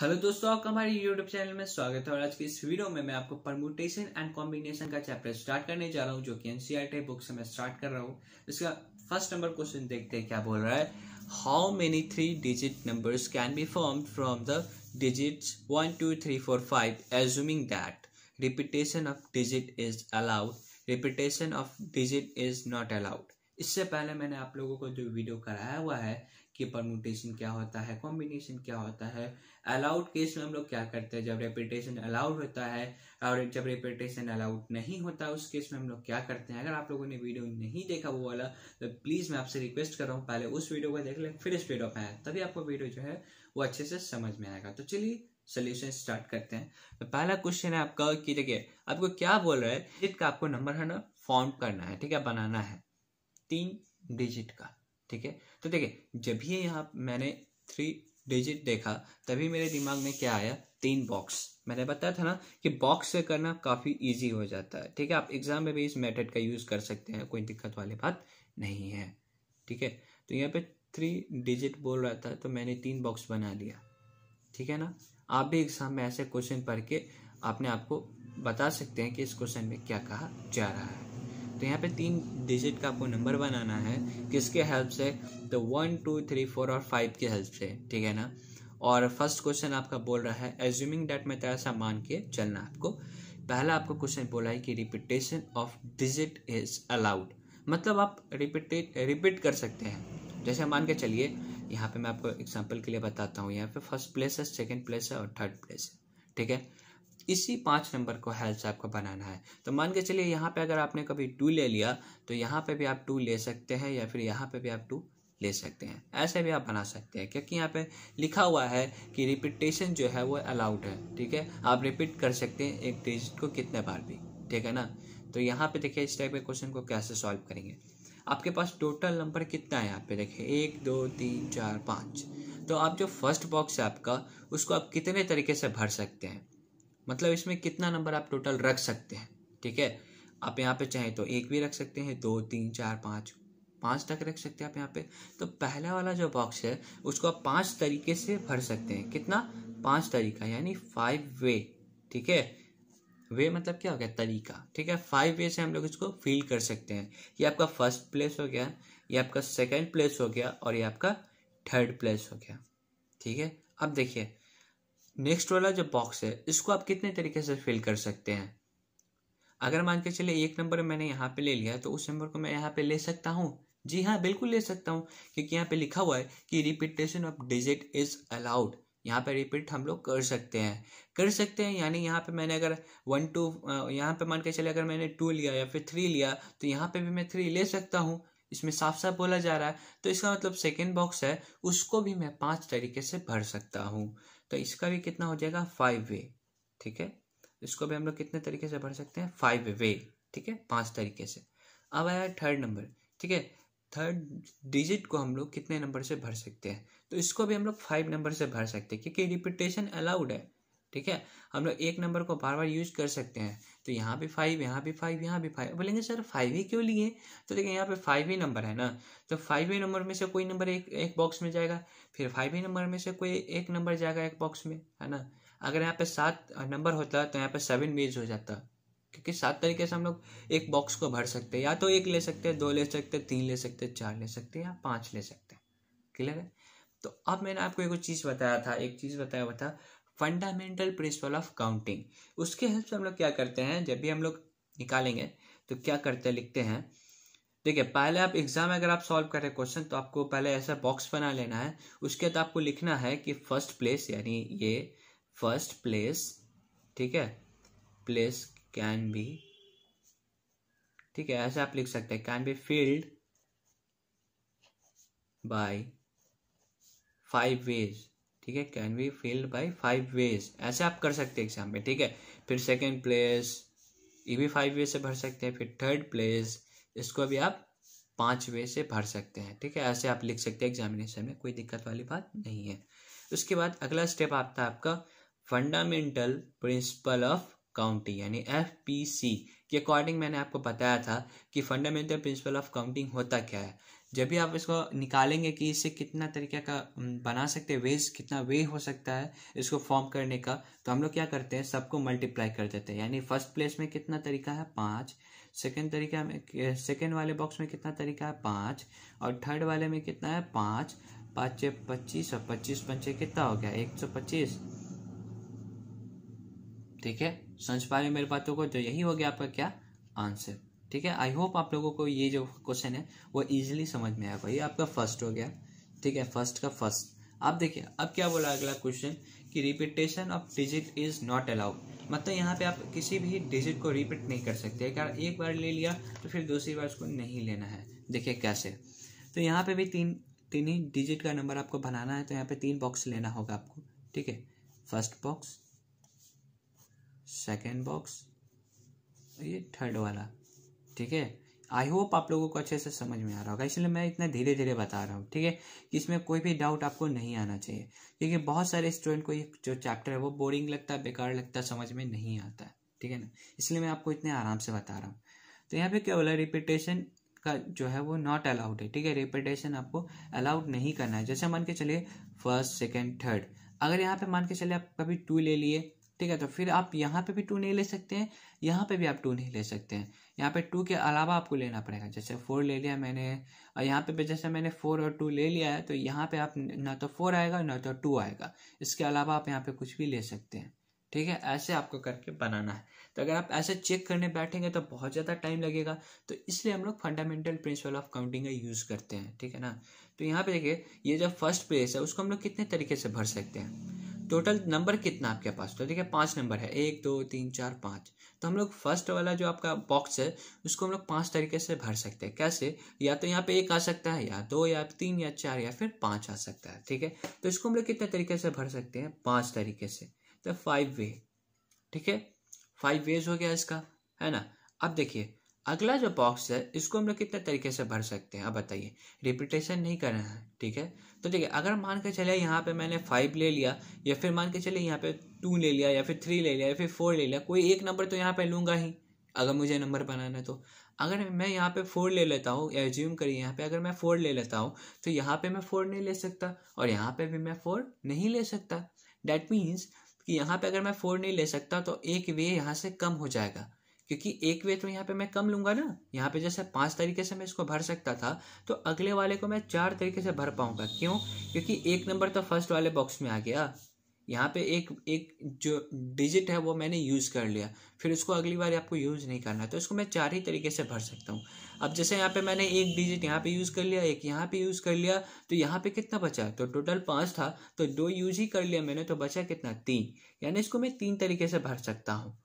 Hello दोस्तों आपका हमारे यूट्यूब चैनल में स्वागत है और आज की इस वीडियो में मैं आपको परमुटेशन एंड कॉम्बिनेशन का चैप्टर स्टार्ट करने जा रहा हूँ जो कि एनसीआर टाइप बुक से मैं स्टार्ट कर रहा हूँ इसका फर्स्ट नंबर क्वेश्चन देखते हैं क्या बोल रहा है how many three digit numbers can be form from the digit one two three four five assuming that repetition of digit is allowed repetition of digit is not allowed इससे पहले मैंने आप लोगों को जो वीडियो कराया हुआ है कि परमुटेशन क्या होता है कॉम्बिनेशन क्या होता है अलाउड केस में हम लोग क्या करते हैं जब रेपिटेशन अलाउड होता है और जब रेपिटेशन अलाउड नहीं होता उस केस में हम लोग क्या करते हैं अगर आप लोगों ने वीडियो नहीं देखा वो वाला तो प्लीज़ मैं आपसे रिक्वेस्ट कर रहा हूँ पहले उस वीडियो को देख ले फिर इस वीडियो पर तभी आपको वीडियो जो है वो अच्छे से समझ में आएगा तो चलिए सोल्यूशन स्टार्ट करते हैं तो पहला क्वेश्चन है आपका कि देखिए आपको क्या बोल रहा है जिसका आपको नंबर है ना फॉर्म करना है ठीक है बनाना है तीन डिजिट का ठीक है तो देखिए जब ही यहाँ मैंने थ्री डिजिट देखा तभी मेरे दिमाग में क्या आया तीन बॉक्स मैंने बताया था ना कि बॉक्स से करना काफ़ी इजी हो जाता है ठीक है आप एग्जाम में भी इस मेथड का यूज़ कर सकते हैं कोई दिक्कत वाली बात नहीं है ठीक है तो यहाँ पे थ्री डिजिट बोल रहा था तो मैंने तीन बॉक्स बना लिया ठीक है ना आप भी एग्जाम में ऐसे क्वेश्चन पढ़ के आपने आपको बता सकते हैं कि इस क्वेश्चन में क्या कहा जा रहा है तो यहाँ पे तीन डिजिट का आपको नंबर बनाना है किसके हेल्प से तो वन टू थ्री फोर और फाइव की हेल्प से ठीक है ना और फर्स्ट क्वेश्चन आपका बोल रहा है एज्यूमिंग डेट में ऐसा मान के चलना आपको पहला आपको क्वेश्चन बोला है कि repetition of digit is allowed मतलब आप रिपीट रिपीट कर सकते हैं जैसे मान के चलिए यहाँ पे मैं आपको एग्जांपल के लिए बताता हूँ यहाँ पे फर्स्ट प्लेस है सेकंड प्लेस है और थर्ड प्लेस है ठीक है इसी पाँच नंबर को हेल्प आपको बनाना है तो मान के चलिए यहाँ पे अगर आपने कभी टू ले लिया तो यहाँ पे भी आप टू ले सकते हैं या फिर यहाँ पे भी आप टू ले सकते हैं ऐसे भी आप बना सकते हैं क्योंकि यहाँ पे लिखा हुआ है कि रिपीटेशन जो है वो अलाउड है ठीक है आप रिपीट कर सकते हैं एक डिजिट को कितने बार भी ठीक है ना तो यहाँ पे देखिए इस टाइप के क्वेश्चन को कैसे सॉल्व करेंगे आपके पास टोटल नंबर कितना है यहाँ पे देखिए एक दो तीन चार पाँच तो आप जो फर्स्ट बॉक्स है आपका उसको आप कितने तरीके से भर सकते हैं मतलब इसमें कितना नंबर आप टोटल रख सकते हैं ठीक है आप यहाँ पे चाहें तो एक भी रख सकते हैं दो तीन चार पाँच पाँच तक रख सकते हैं आप यहाँ पे तो पहला वाला जो बॉक्स है उसको आप पाँच तरीके से भर सकते हैं कितना पाँच तरीका यानी फाइव वे ठीक है वे मतलब क्या हो गया तरीका ठीक है फाइव वे से हम लोग इसको फील कर सकते हैं ये आपका फर्स्ट प्लेस हो गया ये आपका सेकेंड प्लेस हो गया और ये आपका थर्ड प्लेस हो गया ठीक है अब देखिए नेक्स्ट वाला जो बॉक्स है इसको आप कितने तरीके से फिल कर सकते हैं अगर मान के चले एक नंबर मैंने यहाँ पे ले लिया तो उस नंबर को मैं यहाँ पे ले सकता हूँ जी हाँ बिल्कुल ले सकता हूँ क्योंकि यहाँ पे लिखा हुआ है कि repetition of digit is allowed यहाँ पे रिपीट हम लोग कर सकते हैं कर सकते हैं यानी यहाँ पे मैंने अगर वन टू यहाँ पे मान के चले अगर मैंने टू लिया या फिर थ्री लिया तो यहाँ पे भी मैं थ्री ले सकता हूँ इसमें साफ साफ बोला जा रहा है तो इसका मतलब सेकेंड बॉक्स है उसको भी मैं पाँच तरीके से भर सकता हूँ तो इसका भी कितना हो जाएगा फाइव वे ठीक है इसको भी हम लोग कितने तरीके से भर सकते हैं फाइव वे ठीक है पांच तरीके से अब आया थर्ड नंबर ठीक है थर्ड डिजिट को हम लोग कितने नंबर से भर सकते हैं तो इसको भी हम लोग फाइव नंबर से भर सकते हैं क्योंकि रिपीटेशन अलाउड है ठीक है हम लोग एक नंबर को बार बार यूज कर सकते हैं तो यहाँ भी फाइव यहाँ भी फाइव यहाँ भी फाइव बोलेंगे सर फाइव ही क्यों लिए तो देखिए यहाँ पे फाइव ही नंबर है ना तो फाइव ही नंबर में से कोई नंबर एक एक बॉक्स में जाएगा फिर फाइव ही नंबर में से कोई एक नंबर जाएगा एक बॉक्स में है ना अगर यहाँ पे सात नंबर होता तो यहाँ पे सेवन बीज हो जाता क्योंकि सात तरीके से हम लोग एक बॉक्स को भर सकते हैं या तो एक ले सकते हैं दो ले सकते हैं तीन ले सकते हैं चार ले सकते हैं या पाँच ले सकते हैं क्लियर है तो अब मैंने आपको एक चीज़ बताया था एक चीज़ बताया था फंडामेंटल प्रिंसिपल ऑफ काउंटिंग उसके हेल्प से हम लोग क्या करते हैं जब भी हम लोग निकालेंगे तो क्या करते हैं लिखते हैं देखिए पहले आप एग्जाम अगर आप सॉल्व कर रहे क्वेश्चन तो आपको पहले ऐसा बॉक्स बना लेना है उसके बाद आपको लिखना है कि फर्स्ट प्लेस यानी ये फर्स्ट प्लेस ठीक है प्लेस कैन बी ठीक है ऐसे आप लिख सकते हैं can be filled by five ways ठीक है can be filled by five ways ऐसे आप कर सकते हैं एग्जाम में ठीक है फिर सेकेंड प्लेस ये भी फाइव वे से भर सकते हैं फिर थर्ड प्लेस इसको भी आप पाँच वे से भर सकते हैं ठीक है ऐसे आप लिख सकते हैं एग्जामिनेशन में कोई दिक्कत वाली बात नहीं है उसके बाद अगला स्टेप आता है आपका फंडामेंटल प्रिंसिपल ऑफ काउंटिंग यानी एफ पी सी के अकॉर्डिंग मैंने आपको बताया था कि फंडामेंटल प्रिंसिपल ऑफ काउंटिंग होता क्या है जब भी आप इसको निकालेंगे कि इससे कितना तरीके का बना सकते हैं वेज कितना वे हो सकता है इसको फॉर्म करने का तो हम लोग क्या करते हैं सबको मल्टीप्लाई कर देते हैं यानी फर्स्ट प्लेस में कितना तरीका है पाँच सेकेंड तरीका में सेकेंड वाले बॉक्स में कितना तरीका है पाँच और थर्ड वाले में कितना है पाँच पाँच पच्चीस और पच्चीस पंचे कितना हो गया एक सौ पच्चीस ठीक है समझ पा रहे मेरी बातों को तो यही हो गया आपका क्या आंसर ठीक है आई होप आप लोगों को ये जो क्वेश्चन है वो इजिली समझ में आएगा ये आपका फर्स्ट हो गया ठीक है फर्स्ट का फर्स्ट आप देखिए अब क्या बोला अगला क्वेश्चन कि repetition of digit is not allowed मतलब यहाँ पे आप किसी भी डिजिट को रिपीट नहीं कर सकते कारण एक बार ले लिया तो फिर दूसरी बार उसको नहीं लेना है देखिए कैसे तो यहाँ पे भी तीन तीन ही डिजिट का नंबर आपको बनाना है तो यहाँ पे तीन बॉक्स लेना होगा आपको ठीक है फर्स्ट बॉक्स सेकेंड बॉक्स ये थर्ड वाला ठीक है आई होप आप लोगों को अच्छे से समझ में आ रहा होगा इसलिए मैं इतना धीरे धीरे बता रहा हूँ ठीक है कि इसमें कोई भी डाउट आपको नहीं आना चाहिए क्योंकि बहुत सारे स्टूडेंट को ये जो चैप्टर है वो बोरिंग लगता है बेकार लगता है समझ में नहीं आता है ठीक है ना इसलिए मैं आपको इतने आराम से बता रहा हूँ तो यहाँ पे क्या बोला रिपीटेशन का जो है वो नॉट अलाउड है ठीक है रिपीटेशन आपको अलाउड नहीं करना है जैसे मान के चलिए फर्स्ट सेकेंड थर्ड अगर यहाँ पे मान के चलिए आप कभी टू ले लिए ठीक है तो फिर आप यहाँ पे भी टू नहीं ले सकते हैं यहाँ पे भी आप टू नहीं ले सकते हैं यहाँ पे टू के अलावा आपको लेना पड़ेगा जैसे फोर ले लिया मैंने और यहाँ पे जैसे मैंने फोर और टू ले लिया है तो यहाँ पे आप ना तो फोर आएगा ना तो टू आएगा इसके अलावा आप यहाँ पे कुछ भी ले सकते हैं ठीक है ऐसे आपको करके बनाना है तो अगर आप ऐसे चेक करने बैठेंगे तो बहुत ज़्यादा टाइम लगेगा तो इसलिए हम लोग फंडामेंटल प्रिंसिपल ऑफ काउंटिंग का यूज़ करते हैं ठीक है ना तो यहाँ पे देखिए ये जो फर्स्ट प्लेस है उसको हम लोग कितने तरीके से भर सकते हैं टोटल नंबर कितना आपके पास तो देखिए पाँच नंबर है एक दो तीन चार पाँच तो हम लोग फर्स्ट वाला जो आपका बॉक्स है उसको हम लोग पाँच तरीके से भर सकते हैं कैसे या तो यहाँ पे एक आ सकता है या दो या तीन या चार या फिर पाँच आ सकता है ठीक है तो इसको हम लोग कितने तरीके से भर सकते हैं पाँच तरीके से तो फाइव वे ठीक है फाइव वेज हो गया इसका है ना अब देखिए अगला जो बॉक्स है इसको हम लोग कितने तरीके से भर सकते हैं अब बताइए रिपीटेशन नहीं करना है ठीक है तो देखिए अगर मान के चले यहाँ पे मैंने फाइव ले लिया या फिर मान के चले यहाँ पे टू ले लिया या फिर थ्री ले लिया या फिर फोर ले लिया कोई एक नंबर तो यहाँ पे लूँगा ही अगर मुझे नंबर बनाना है तो अगर मैं यहाँ पे फोर ले लेता हूँ या एज्यूम करिए यहाँ पे अगर मैं फोर ले लेता हूँ तो यहाँ पे मैं फोर नहीं ले सकता और यहाँ पे भी मैं फोर नहीं ले सकता डैट मीन्स कि यहाँ पे अगर मैं फोर नहीं ले सकता तो एक वे यहाँ से कम हो जाएगा क्योंकि एक वे तो यहाँ पे मैं कम लूंगा ना यहाँ पे जैसे पांच तरीके से मैं इसको भर सकता था तो अगले वाले को मैं चार तरीके से भर पाऊंगा क्यों क्योंकि एक नंबर तो फर्स्ट वाले बॉक्स में आ गया यहाँ पे एक एक जो डिजिट है वो मैंने यूज़ कर लिया फिर उसको अगली बार आपको यूज़ नहीं करना तो इसको मैं चार ही तरीके से भर सकता हूँ अब जैसे यहाँ पे मैंने एक डिजिट यहाँ पे यूज़ कर लिया एक यहाँ पे यूज़ कर लिया तो यहाँ पे कितना बचा तो टोटल पाँच था तो दो यूज ही कर लिया मैंने तो बचा कितना तीन यानी इसको मैं तीन तरीके से भर सकता हूँ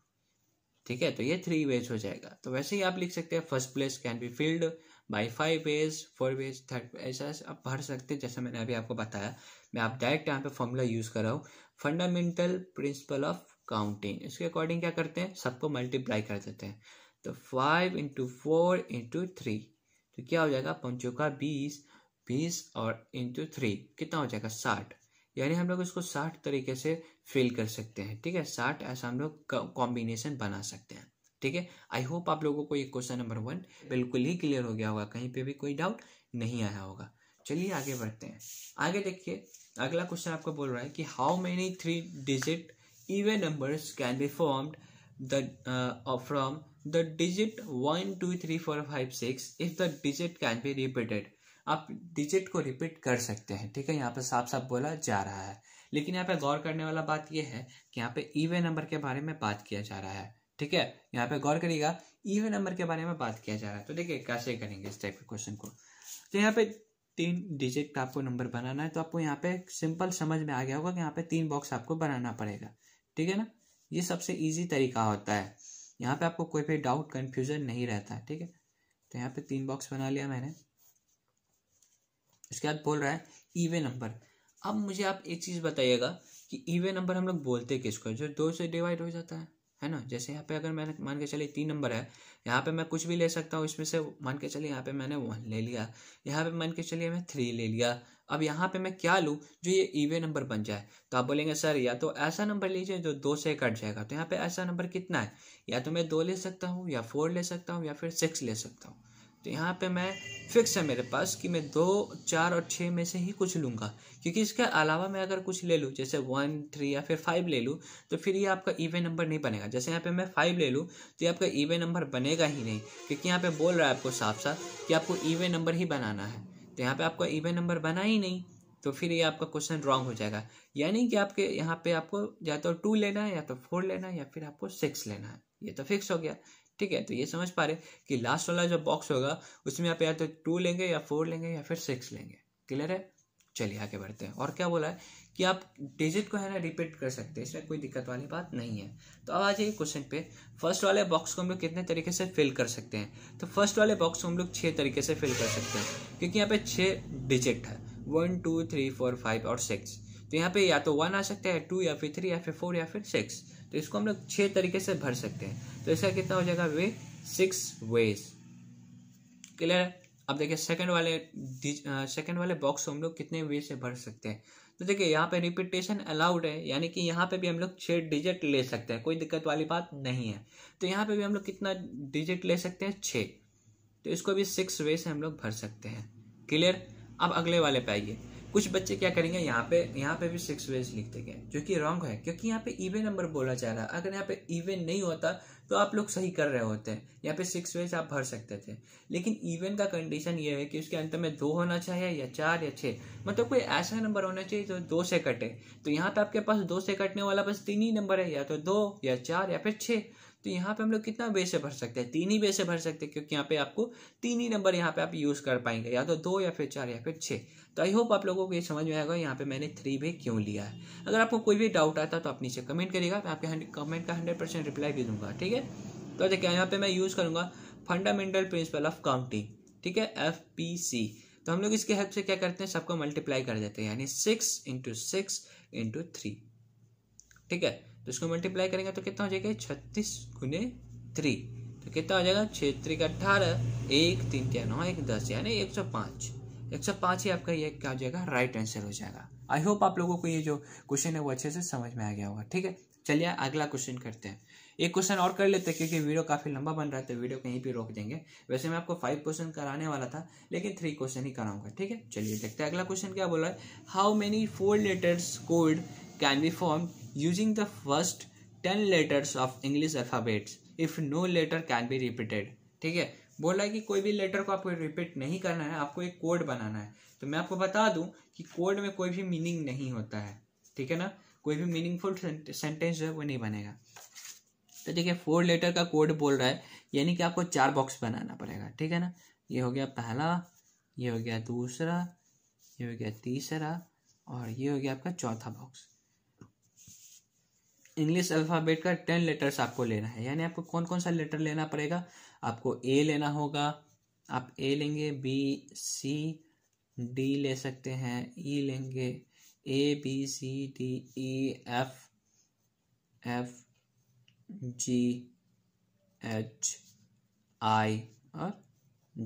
ठीक है तो ये थ्री वेज हो जाएगा तो वैसे ही आप लिख सकते हैं first place can be filled by five ways four ways third ऐसा आप भर सकते हैं जैसा मैंने अभी आपको बताया मैं आप डायरेक्ट यहाँ पे फॉर्मूला यूज़ कर रहा हूँ फंडामेंटल प्रिंसिपल ऑफ काउंटिंग इसके अकॉर्डिंग क्या करते हैं सबको मल्टीप्लाई कर देते हैं तो five into four into three तो क्या हो जाएगा का बीस बीस और इंटू थ्री कितना हो जाएगा साठ यानी हम लोग इसको साठ तरीके से फिल कर सकते हैं ठीक है साठ ऐसा हम लोग कॉम्बिनेशन बना सकते हैं ठीक है आई होप आप लोगों को ये क्वेश्चन नंबर वन बिल्कुल ही क्लियर हो गया होगा कहीं पे भी कोई डाउट नहीं आया होगा चलिए आगे बढ़ते हैं आगे देखिए अगला क्वेश्चन आपको बोल रहा है कि how many three digit even numbers can be formed the from the digit one two three four five six if the digit can be repeated आप डिजिट को रिपीट कर सकते हैं ठीक है यहाँ पर साफ साफ बोला जा रहा है लेकिन यहाँ पे गौर करने वाला बात यह है कि यहाँ पे ईवे नंबर के बारे में बात किया जा रहा है ठीक है यहाँ पे गौर करिएगा ईवे नंबर के बारे में बात किया जा रहा है तो देखिए कैसे करेंगे इस टाइप के क्वेश्चन को तो यहाँ पे तीन डिजिट का आपको नंबर बनाना है तो आपको यहाँ पे सिंपल समझ में आ गया होगा कि यहाँ पे तीन बॉक्स आपको बनाना पड़ेगा ठीक है ना ये सबसे इजी तरीका होता है यहाँ पे आपको कोई भी डाउट कंफ्यूजन नहीं रहता है ठीक है तो यहाँ पे तीन बॉक्स बना लिया मैंने इसके बाद बोल रहा है ईवे नंबर अब मुझे आप एक चीज़ बताइएगा कि ईवे नंबर हम लोग बोलते किसको जो दो से डिवाइड हो जाता है है ना जैसे यहाँ पे अगर मैंने मान के चलिए तीन नंबर है यहाँ पे मैं कुछ भी ले सकता हूँ इसमें से मान के चलिए यहाँ पे मैंने वन ले लिया यहाँ पे मान के चलिए मैं थ्री ले लिया अब यहाँ पे मैं क्या लूँ जो ये ईवे नंबर बन जाए तो आप बोलेंगे सर या तो ऐसा नंबर लीजिए जो दो से कट जाएगा तो यहाँ पे ऐसा नंबर कितना है या तो मैं दो ले सकता हूँ या फोर ले सकता हूँ या फिर सिक्स ले सकता हूँ तो यहाँ पे मैं फिक्स है मेरे पास कि मैं दो चार और छः में से ही कुछ लूँगा क्योंकि इसके अलावा मैं अगर कुछ ले लूँ जैसे वन थ्री या फिर फाइव ले लूँ तो फिर ये आपका ईवन नंबर नहीं बनेगा जैसे यहाँ पे मैं फाइव ले लूँ तो ये आपका ईवन नंबर बनेगा ही नहीं क्योंकि यहाँ पे बोल रहा है आपको साफ साफ कि आपको ईवन नंबर ही बनाना है तो यहाँ पर आपका ईवन नंबर बना ही नहीं तो फिर ये आपका क्वेश्चन रॉन्ग हो जाएगा यानी कि आपके यहाँ पे आपको या तो टू लेना है या तो फोर लेना है या फिर आपको सिक्स लेना है ये तो फिक्स हो गया ठीक है तो ये समझ पा रहे कि लास्ट वाला जो बॉक्स होगा उसमें आप या तो टू लेंगे या फोर लेंगे या फिर सिक्स लेंगे क्लियर है चलिए आगे बढ़ते हैं और क्या बोला है कि आप डिजिट को है ना रिपीट कर सकते हैं इसमें कोई दिक्कत वाली बात नहीं है तो अब आ जाइए क्वेश्चन पे फर्स्ट वाले बॉक्स को हम लोग कितने तरीके से फिल कर सकते हैं तो फर्स्ट वाले बॉक्स को हम लोग छः तरीके से फिल कर सकते हैं क्योंकि यहाँ पे छः डिजिट है one two three four five और सिक्स तो यहाँ पे या तो वन आ सकता है टू या फिर थ्री या फिर फोर या फिर सिक्स तो इसको हम लोग छह तरीके से भर सकते हैं तो इसका कितना हो जाएगा वे सिक्स वेज क्लियर है अब देखिए सेकंड वाले सेकंड वाले बॉक्स हम लोग कितने वे से भर सकते हैं तो देखिए यहाँ पे रिपीटेशन अलाउड है यानी कि यहाँ पे भी हम लोग छः डिजिट ले सकते हैं कोई दिक्कत वाली बात नहीं है तो यहाँ पे भी हम लोग कितना डिजिट ले सकते हैं छः तो इसको भी सिक्स वे से हम लोग भर सकते हैं क्लियर अब अगले वाले पे आइए कुछ बच्चे क्या करेंगे यहाँ पे यहाँ पे भी सिक्स वेज लिख देंगे जो कि रॉन्ग है क्योंकि यहाँ पे इवन नंबर बोला जा रहा है अगर यहाँ पे इवन नहीं होता तो आप लोग सही कर रहे होते हैं यहाँ पे सिक्स वेज आप भर सकते थे लेकिन इवन का कंडीशन ये है कि उसके अंत में दो होना चाहिए या चार या छः मतलब कोई ऐसा नंबर होना चाहिए जो दो से कटे तो यहाँ पे आपके पास दो से कटने वाला बस तीन ही नंबर है या तो दो या चार या फिर छः तो यहाँ पे हम लोग कितना वे से भर सकते हैं तीन ही वे से भर सकते हैं क्योंकि यहाँ पे आपको तीन ही नंबर यहाँ पे आप यूज़ कर पाएंगे या तो दो या फिर चार या फिर छः तो आई होप आप लोगों को ये समझ में आएगा यहाँ पे मैंने थ्री वे क्यों लिया है अगर आपको कोई भी डाउट आता तो आप नीचे कमेंट करिएगा मैं आपके कमेंट का हंड्रेड परसेंट रिप्लाई दे दूंगा ठीक है तो देखिए यहाँ पे मैं यूज़ करूँगा फंडामेंटल प्रिंसिपल ऑफ काउंटिंग ठीक है एफ पी सी तो हम लोग इसके हेल्प से क्या करते हैं सबको मल्टीप्लाई कर देते हैं यानी six into six into three ठीक है तो इसको मल्टीप्लाई करेंगे तो कितना हो जाएगा छत्तीस गुने थ्री तो कितना हो जाएगा छः त्रिक अट्ठारह एक तीन तीन नौ एक दस यानी एक सौ पाँच एक सौ पाँच ही आपका ये क्या हो जाएगा राइट आंसर हो जाएगा आई होप आप लोगों को ये जो क्वेश्चन है वो अच्छे से समझ में आ गया होगा ठीक है चलिए अगला क्वेश्चन करते हैं एक क्वेश्चन और कर लेते हैं क्योंकि वीडियो काफ़ी लंबा बन रहा है तो वीडियो कहीं भी रोक देंगे वैसे मैं आपको फाइव क्वेश्चन कराने वाला था लेकिन थ्री क्वेश्चन ही कराऊंगा ठीक है चलिए देखते हैं अगला क्वेश्चन क्या बोल रहा है how many four letters code can be form using the first ten letters of English alphabets if no letter can be repeated ठीक है बोला है कि कोई भी लेटर को आपको रिपीट नहीं करना है आपको एक कोड बनाना है तो मैं आपको बता दूं कि कोड में कोई भी मीनिंग नहीं होता है ठीक है ना कोई भी मीनिंगफुल सेंटेंस जो है वो नहीं बनेगा तो देखिए फोर लेटर का कोड बोल रहा है यानी कि आपको चार बॉक्स बनाना पड़ेगा ठीक है ना ये हो गया पहला ये हो गया दूसरा ये हो गया तीसरा और ये हो गया आपका चौथा बॉक्स इंग्लिश अल्फ़ाबेट का टेन लेटर्स आपको लेना है यानी आपको कौन कौन सा लेटर लेना पड़ेगा आपको ए लेना होगा आप ए लेंगे बी सी डी ले सकते हैं ई e लेंगे A B C D E F F G H I और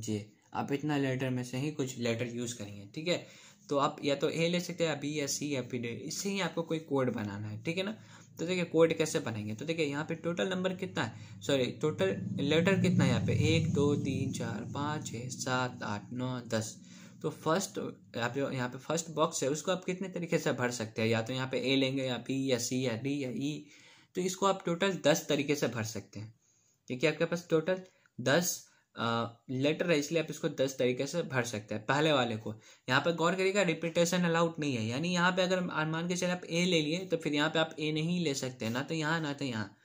जे आप इतना लेटर में से ही कुछ लेटर यूज़ करेंगे ठीक है तो आप या तो ए ले सकते हैं या बी या सी या पी डी इससे ही आपको कोई कोड बनाना है ठीक है ना तो देखिए कोड कैसे बनाएंगे तो देखिए यहाँ पे टोटल नंबर कितना है सॉरी टोटल लेटर कितना है यहाँ पे एक दो तीन चार पाँच छः सात आठ नौ दस तो फर्स्ट आप जो यहाँ पे फर्स्ट बॉक्स है उसको आप कितने तरीके से भर सकते हैं या तो यहाँ पे ए लेंगे या बी या सी या डी या ई e। तो इसको आप टोटल दस तरीके से भर सकते हैं देखिए आपके पास टोटल दस लेटर है इसलिए आप इसको दस तरीके से भर सकते हैं पहले वाले को यहाँ पे गौर करिएगा रिपीटेशन अलाउड नहीं है यानी यहाँ पे अगर मान के चले आप ए ले लिए तो फिर यहाँ पे आप ए नहीं ले सकते ना तो यहाँ ना तो यहाँ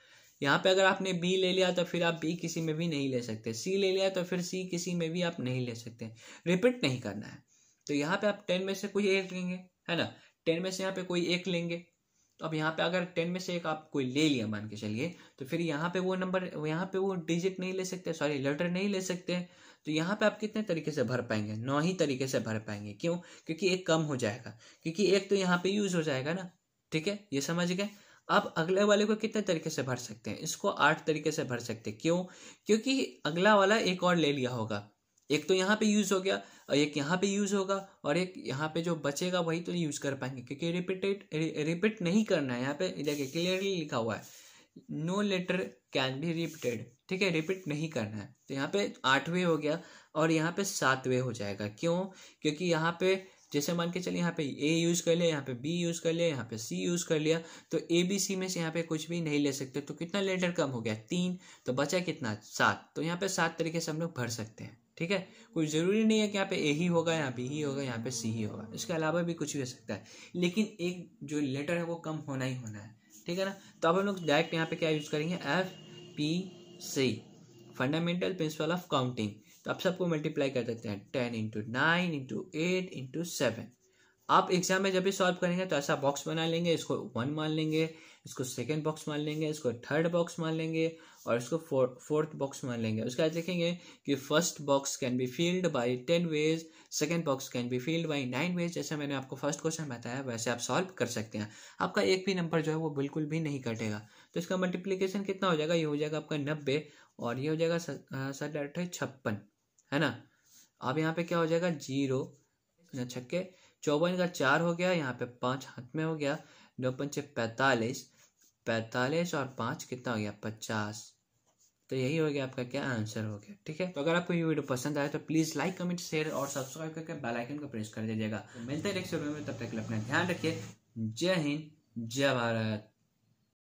यहाँ पे अगर आपने बी ले लिया तो फिर आप बी किसी में भी नहीं ले सकते सी ले लिया तो फिर सी किसी में भी आप नहीं ले सकते रिपीट नहीं करना है तो यहाँ पे आप टेन में से कोई एक लेंगे है ना टेन में से यहाँ पे कोई एक लेंगे तो अब यहाँ पे अगर टेन में से एक आप कोई ले लिया मान के चलिए तो फिर यहाँ पे वो नंबर यहाँ पे वो डिजिट नहीं ले सकते सॉरी लेटर नहीं ले सकते तो यहाँ पे आप कितने तरीके से भर पाएंगे नौ ही तरीके से भर पाएंगे क्यों क्योंकि एक कम हो जाएगा क्योंकि एक तो यहाँ पे यूज हो जाएगा ना ठीक है ये समझ गए आप अगले वाले को कितने तरीके से भर सकते हैं इसको आठ तरीके से भर सकते हैं क्यों क्योंकि अगला वाला एक और ले लिया होगा एक तो यहाँ पे यूज़ हो गया और एक यहाँ पे यूज़ होगा और एक यहाँ पे जो बचेगा वही तो यूज़ कर पाएंगे क्योंकि रिपीटेड रिपीट नहीं करना है यहाँ पे देखिए क्लियरली लिखा हुआ है no letter can be repeated ठीक है रिपीट नहीं करना है तो यहाँ पे आठवें हो गया और यहाँ पे सातवें हो जाएगा क्यों क्योंकि यहाँ पे जैसे मान के चलिए यहाँ पे ए यूज़ कर लिया यहाँ पे बी यूज़ कर लिया यहाँ पे सी यूज़ कर लिया तो ए बी सी में से यहाँ पे कुछ भी नहीं ले सकते तो कितना लेटर कम हो गया तीन तो बचा कितना सात तो यहाँ पे सात तरीके से हम लोग भर सकते हैं ठीक है कोई ज़रूरी नहीं है कि यहाँ पे ए ही होगा यहाँ पे ही होगा यहाँ पे सी ही होगा इसके अलावा भी कुछ भी हो सकता है लेकिन एक जो लेटर है वो कम होना ही होना है ठीक है ना तो अब हम लोग डायरेक्ट यहाँ पे क्या यूज़ करेंगे F P C fundamental principle of counting तो आप सबको मल्टीप्लाई कर देते हैं ten into nine into eight into seven आप एग्जाम में जब भी सॉल्व करेंगे तो ऐसा बॉक्स बना लेंगे इसको वन मान लेंगे इसको सेकेंड बॉक्स मान लेंगे इसको थर्ड बॉक्स मान लेंगे और इसको फोर्थ बॉक्स मान लेंगे उसके बाद देखेंगे कि first box can be filled by ten ways second box can be filled by nine ways जैसे मैंने आपको फर्स्ट क्वेश्चन बताया वैसे आप सॉल्व कर सकते हैं आपका एक भी नंबर जो है वो बिल्कुल भी नहीं कटेगा तो इसका मल्टीप्लीकेशन कितना हो जाएगा ये हो जाएगा आपका नब्बे और ये हो जाएगा साढ़े छप्पन है ना अब यहाँ पे क्या हो जाएगा जीरो छक्के चौवन का चार हो गया यहाँ पे पांच हाथ में हो गया नौ पंचे पैतालीस पैतालीस और पांच कितना हो गया पचास तो यही हो गया आपका क्या आंसर हो गया ठीक है तो अगर आपको ये वीडियो पसंद आए तो प्लीज़ लाइक कमेंट शेयर और सब्सक्राइब करके बेल आइकन को प्रेस कर दीजिएगा तो मिलते हैं नेक्स्ट वीडियो में तब तक अपना ध्यान रखिए जय हिंद जय भारत